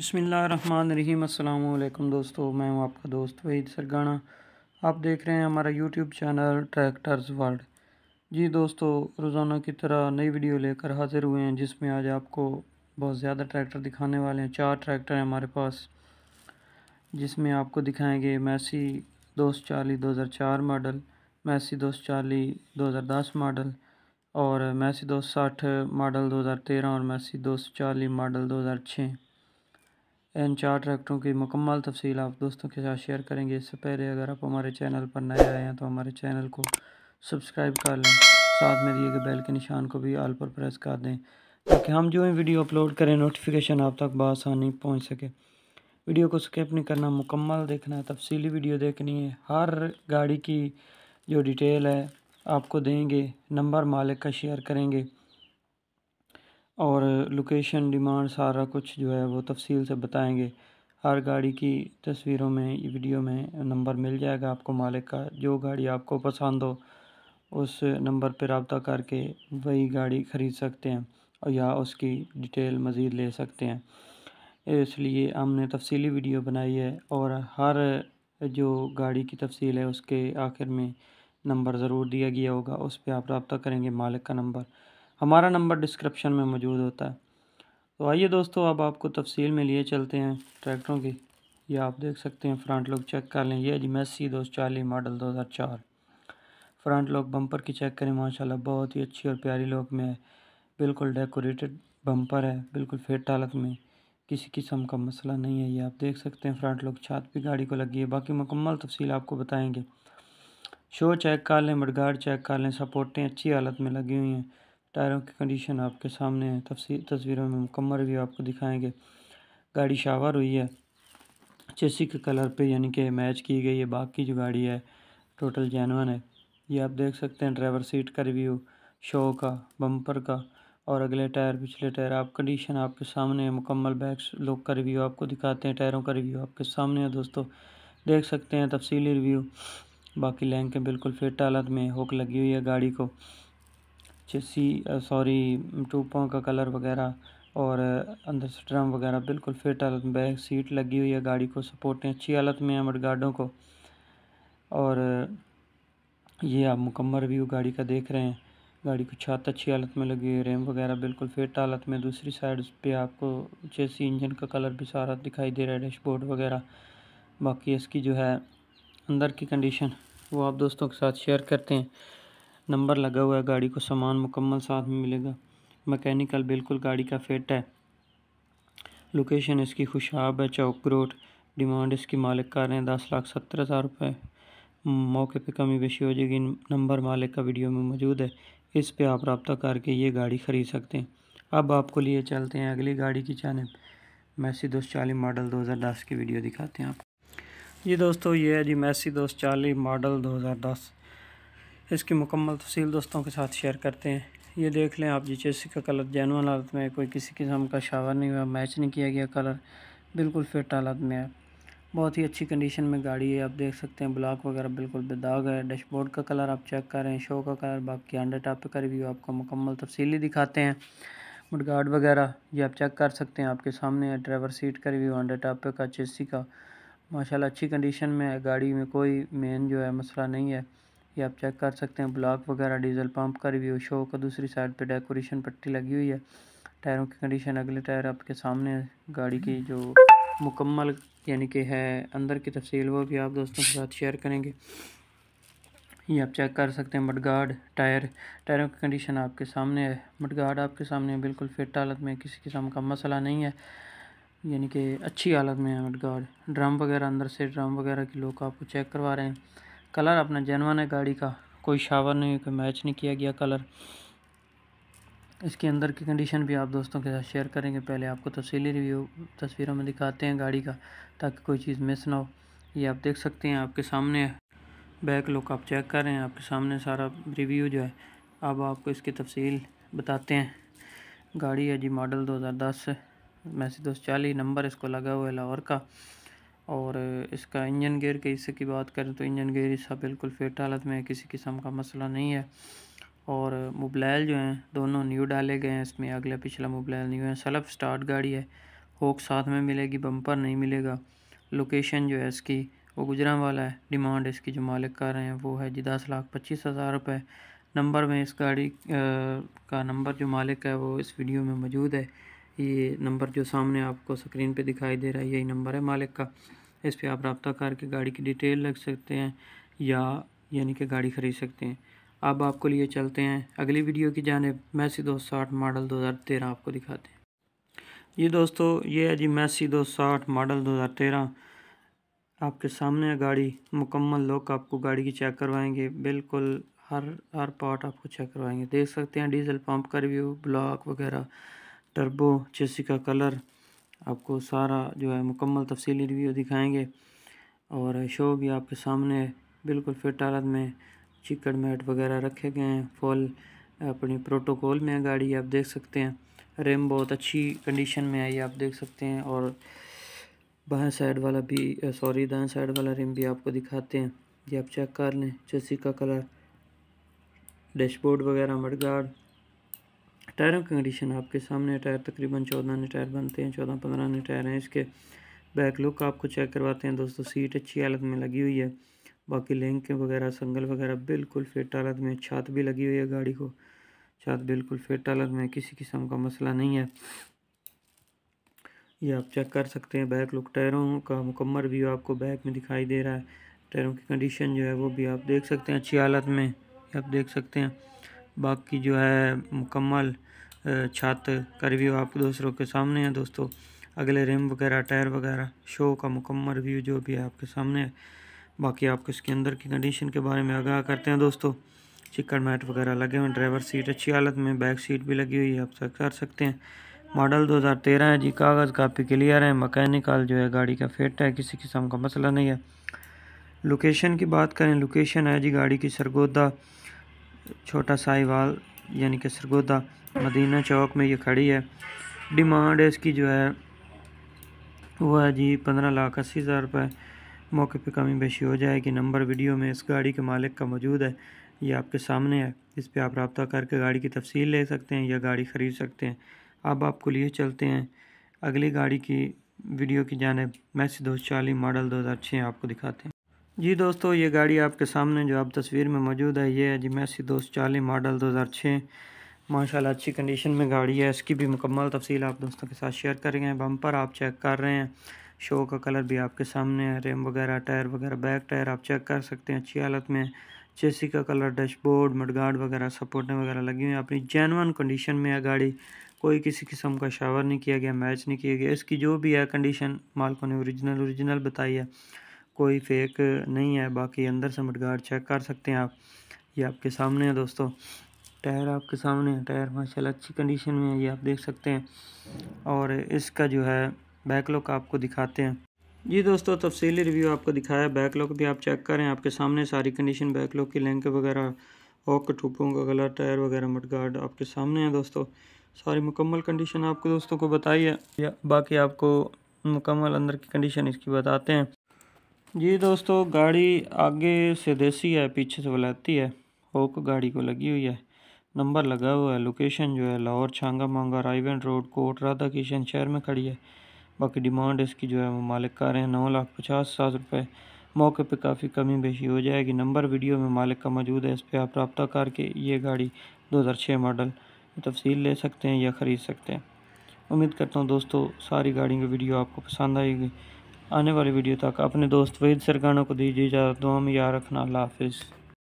बसमीम अल्लाम दोस्तों मैं हूं आपका दोस्त वहीद सरगाना आप देख रहे हैं हमारा यूट्यूब चैनल ट्रैक्टर्स वर्ल्ड जी दोस्तों रोज़ाना की तरह नई वीडियो लेकर हाज़िर हुए हैं जिसमें आज आपको बहुत ज़्यादा ट्रैक्टर दिखाने वाले हैं चार ट्रैक्टर हैं हमारे पास जिसमें आपको दिखाएँगे मैसी दो सौ चालीस दो हज़ार चार मॉडल मैसी दो सौ चालीस दो हज़ार दस मॉडल और मैसी दो सौ साठ मॉडल दो हज़ार तेरह और मैसी दो सौ चालीस मॉडल दो हज़ार छः इन चार ट्रैक्टरों की मुकम्मल तफसील आप दोस्तों के साथ शेयर करेंगे इससे पहले अगर आप हमारे चैनल पर नए आए हैं तो हमारे चैनल को सब्सक्राइब कर लें साथ में दिए गए बेल के निशान को भी आल पर प्रेस कर दें ताकि हम जो है वीडियो अपलोड करें नोटिफिकेशन आप तक बसानी पहुँच सके वीडियो को स्किप नहीं करना मुकम्मल देखना है तफसीली वीडियो देखनी है हर गाड़ी की जो डिटेल है आपको देंगे नंबर मालिक का शेयर करेंगे और लोकेशन डिमांड सारा कुछ जो है वो तफसील से बताएंगे हर गाड़ी की तस्वीरों में वीडियो में नंबर मिल जाएगा आपको मालिक का जो गाड़ी आपको पसंद हो उस नंबर पर रबता करके वही गाड़ी ख़रीद सकते हैं और या उसकी डिटेल मज़ीद ले सकते हैं इसलिए हमने तफसली वीडियो बनाई है और हर जो गाड़ी की तफसील है उसके आखिर में नंबर ज़रूर दिया गया होगा उस पर आप रबता करेंगे मालिक का नंबर हमारा नंबर डिस्क्रिप्शन में मौजूद होता है तो आइए दोस्तों अब आपको तफसील में लिए चलते हैं ट्रैक्टरों की यह आप देख सकते हैं फ्रंट लुक चेक कर लें ये जी मैसी दो चाली मॉडल दो हज़ार चार फ्रंट लुक बम्पर की चेक करें माशाल्लाह बहुत ही अच्छी और प्यारी लुक में है बिल्कुल डेकोरेटेड बम्पर है बिल्कुल फिट हालत में किसी किस्म का मसला नहीं है ये आप देख सकते हैं फ्रंट लुक छत भी गाड़ी को लगी है बाकी मुकम्मल तफसील आपको बताएँगे शो चेक कर लें मडगार्ड चेक कर लें सपोर्टें अच्छी हालत में लगी हुई हैं टायरों की कंडीशन आपके सामने है तस्वीरों में मुकम्मल भी आपको दिखाएंगे गाड़ी शावर हुई है चेसी के कलर पे यानी कि मैच की गई है बाकी जो गाड़ी है टोटल जैनवन है ये आप देख सकते हैं ड्राइवर सीट का रिव्यू शो का बम्पर का और अगले टायर पिछले टायर आप कंडीशन आपके सामने है मुकम्मल बैग लुक का रिव्यू आपको दिखाते हैं टायरों का रिव्यू आपके सामने है दोस्तों देख सकते हैं तफसीली रिव्यू बाकी लैंकें बिल्कुल फिट हालत में होक लगी हुई है गाड़ी को चेसी सॉरी uh, टूपों का कलर वगैरह और uh, अंदर से ड्रम वगैरह बिल्कुल फिट हालत में बैक सीट लगी हुई है गाड़ी को सपोर्टें अच्छी हालत में है गार्डों को और uh, ये आप मुकम्मल व्यू गाड़ी का देख रहे हैं गाड़ी को छत अच्छी हालत में लगी है रैम वगैरह बिल्कुल फिट हालत में दूसरी साइड पे आपको चेसी इंजन का कलर भी सारा दिखाई दे रहा है डैशबोर्ड वगैरह बाकी इसकी जो है अंदर की कंडीशन वो आप दोस्तों के साथ शेयर करते हैं नंबर लगा हुआ है गाड़ी को सामान मुकम्मल साथ में मिलेगा मैकेनिकल बिल्कुल गाड़ी का फिट है लोकेशन इसकी खुशाब है चौक रोड डिमांड इसकी मालिक का रहे हैं दस लाख सत्तर हज़ार रुपये मौके पे कमी बेशी हो जाएगी नंबर मालिक का वीडियो में मौजूद है इस पे आप रबता करके ये गाड़ी ख़रीद सकते हैं अब आपको लिए चलते हैं अगली गाड़ी की जानब मैसी दो चालीस मॉडल दो की वीडियो दिखाते हैं आप ये दोस्तों ये है जी मैसी दो चालीस मॉडल दो इसकी मुकम्मल तफसील दोस्तों के साथ शेयर करते हैं ये देख लें आप जी चेसी का कलर जैन हालत में कोई किसी किस्म का शावर नहीं हुआ मैच नहीं किया गया कलर बिल्कुल फिट हालत में है बहुत ही अच्छी कंडीशन में गाड़ी है आप देख सकते हैं ब्लॉक वगैरह बिल्कुल बेदाग है डैशबोर्ड का कलर आप चेक करें शो का कलर बाकी अंडर टॉप का रिव्यू आपको मुकम्मल तफसीली दिखाते हैं मुडगार्ड वगैरह ये आप चेक कर सकते हैं आपके सामने है ड्राइवर सीट का रिव्यू अंडर टॉप का चेसी का माशाला अच्छी कंडीशन में है गाड़ी में कोई मेन जो है मसला नहीं है ये आप चेक कर सकते हैं ब्लॉक वगैरह डीजल पंप का रिव्यू शो का दूसरी साइड पे डेकोरेशन पट्टी लगी हुई है टायरों की कंडीशन अगले टायर आपके सामने है गाड़ी की जो मुकम्मल यानी कि है अंदर की तफसील वो भी आप दोस्तों के साथ शेयर करेंगे ये आप चेक कर सकते हैं मडगार्ड टायर टायरों की कंडीशन आपके सामने है मडगार्ड आपके सामने बिल्कुल फिट हालत में किसी किस्म का मसला नहीं है यानी कि अच्छी हालत में है मडगार्ड ड्रम वगैरह अंदर से ड्रम वगैरह की लोग आपको चेक करवा रहे हैं कलर अपना जेनवन है गाड़ी का कोई शावर नहीं कोई मैच नहीं किया गया कलर इसके अंदर की कंडीशन भी आप दोस्तों के साथ शेयर करेंगे पहले आपको तफसीली रिव्यू तस्वीरों में दिखाते हैं गाड़ी का ताकि कोई चीज़ मिस ना हो ये आप देख सकते हैं आपके सामने बैक लुक आप चेक कर रहे हैं आपके सामने सारा रिव्यू जो है अब आपको इसकी तफसील बताते हैं गाड़ी है जी मॉडल 2010 हज़ार दस मैसी दो नंबर इसको लगा हुआ है लाहौर का और इसका इंजन गेयर के हिस्से की बात करें तो इंजन गेयर हिस्सा बिल्कुल फिट हालत में है किसी किस्म का मसला नहीं है और मोबलैल जो हैं दोनों न्यू डाले गए हैं इसमें अगला पिछला मोबलाइल न्यू है सलफ स्टार्ट गाड़ी है होक साथ में मिलेगी बम्पर नहीं मिलेगा लोकेशन जो है इसकी वो गुजरा वाला है डिमांड इसकी जो मालिक कर रहे हैं वो है जी दस लाख पच्चीस हज़ार रुपये नंबर में इस गाड़ी का नंबर जो मालिक है वो इस वीडियो में मौजूद है ये नंबर जो सामने आपको स्क्रीन पे दिखाई दे रहा है यही नंबर है मालिक का इस पर आप रबता करके गाड़ी की डिटेल लग सकते हैं या यानी कि गाड़ी ख़रीद सकते हैं अब आपको लिए चलते हैं अगली वीडियो की जानब मैसी दो साठ मॉडल दो हज़ार तेरह आपको दिखाते हैं जी दोस्तों ये है जी मैसी दो साठ मॉडल दो हज़ार तेरह आपके सामने है गाड़ी मुकम्मल लोग आपको गाड़ी की चेक करवाएंगे बिल्कुल हर हर पार्ट आपको चेक करवाएंगे देख सकते हैं डीजल पंप का रिव्यू ब्लॉक वगैरह टर्बो चेसी का कलर आपको सारा जो है मुकम्मल तफसीली रिव्यू दिखाएँगे और शो भी आपके सामने बिल्कुल फिट हालत में चिकड़ मैट वगैरह रखे गए हैं फॉल अपनी प्रोटोकॉल में है गाड़ी आप देख सकते हैं रेम बहुत अच्छी कंडीशन में आई आप देख सकते हैं और बाएँ साइड वाला भी सॉरी दाएं साइड वाला रिम भी आपको दिखाते हैं ये आप चेक कर लें चेसी का कलर डैशबोर्ड वगैरह गार्ड टायरों की कंडीशन आपके सामने टायर तकरीबन चौदह ने टायर बनते हैं चौदह पंद्रह ने टायर हैं इसके बैक लुक आपको चेक करवाते हैं दोस्तों सीट अच्छी हालत में लगी हुई है बाकी लिंक वगैरह संगल वगैरह बिल्कुल फिट हालत में छात भी लगी हुई है गाड़ी को छात बिल्कुल फिट हालत में किसी किस्म का मसला नहीं है ये आप चेक कर सकते हैं बैक लुक टायरों का मुकम्मल व्यू आपको बैक में दिखाई दे रहा है टायरों की कंडीशन जो है वो भी आप देख सकते हैं अच्छी हालत में आप देख सकते हैं बाकी जो है मुकम्मल छात्र का रिव्यू आप दूसरों के सामने है दोस्तों अगले रिम वगैरह टायर वगैरह शो का मुकम्मल रिव्यू जो भी है आपके सामने है बाकी आपको इसके अंदर की कंडीशन के बारे में आगाह करते हैं दोस्तों चिकन मैट वगैरह लगे हुए हैं ड्राइवर सीट अच्छी हालत में बैक सीट भी लगी हुई है आप चेक कर सकते हैं मॉडल 2013 है जी कागज़ कापी क्लियर है मकैनिकल जो है गाड़ी का फिट है किसी किस्म का मसला नहीं है लोकेशन की बात करें लोकेशन है जी गाड़ी की सरगोदा छोटा साहिवाल यानी कि सरगोदा मदीना चौक में ये खड़ी है डिमांड है इसकी जो है वो है जी पंद्रह लाख अस्सी हज़ार रुपये मौके पे कमी बेशी हो जाएगी नंबर वीडियो में इस गाड़ी के मालिक का मौजूद है ये आपके सामने है इस पर आप रबता करके गाड़ी की तफसील ले सकते हैं या गाड़ी ख़रीद सकते हैं अब आपको लिए चलते हैं अगली गाड़ी की वीडियो की जानब मैसी दो चालीस मॉडल दो हज़ार छः आपको दिखाते हैं जी दोस्तों ये गाड़ी आपके सामने जो आप तस्वीर में मौजूद है ये है जी मैसी दो सौ चालीस मॉडल दो हज़ार छः माशाल्लाह अच्छी कंडीशन में गाड़ी है इसकी भी मुकम्मल तफसील आप दोस्तों के साथ शेयर करेंगे बम्पर आप चेक कर रहे हैं शो का कलर भी आपके सामने है रेम वगैरह टायर वगैरह बैक टायर आप चेक कर सकते हैं अच्छी हालत में चेसी का कलर डैशबोर्ड मडगार्ड वगैरह सपोर्टें वगैरह लगी हुई हैं अपनी जैनवन कंडीशन में है गाड़ी कोई किसी किस्म का शावर नहीं किया गया मैच नहीं किया गया इसकी जो भी है कंडीशन मालकों ने औरिजिनल औरिजिनल बताई है कोई फेक नहीं है बाकी अंदर से मडगार्ड चेक कर सकते हैं आप ये आपके सामने है दोस्तों टायर आपके सामने है टायर माशाल्लाह अच्छी कंडीशन में है ये आप देख सकते हैं और इसका जो है बैकलॉक आपको दिखाते हैं जी दोस्तों तफसीली रिव्यू आपको दिखाया बैकलॉक भी आप चेक करें आपके सामने सारी कंडीशन बैकलॉक की लेंक वगैरह ओक ठूपों का गला टायर वगैरह मट गार्ड आपके सामने है दोस्तों सारी मुकम्मल कंडीशन आपको दोस्तों को बताई है या बाकी आपको मुकम्मल अंदर की कंडीशन इसकी बताते हैं जी दोस्तों गाड़ी आगे से देसी है पीछे से वलाती है ओक गाड़ी को लगी हुई है नंबर लगा हुआ है लोकेशन जो है लाहौर छांगा मांगा रायवन रोड कोट राधा किशन शहर में खड़ी है बाकी डिमांड इसकी जो है वो मालिक का रहे हैं नौ लाख पचास सात रुपये मौके पे काफ़ी कमी बेशी हो जाएगी नंबर वीडियो में मालिक का मौजूद है इस पर आप रबता करके ये गाड़ी दो हज़ार छः मॉडल तफसील ले सकते हैं या ख़रीद सकते हैं उम्मीद करता हूँ दोस्तों सारी गाड़ियों की वीडियो आपको पसंद आएगी आने वाली वीडियो तक अपने दोस्त वहीद सरगाना को दीजिए इजाज़त दुआ में याद रखना अल्लाह हाफिज़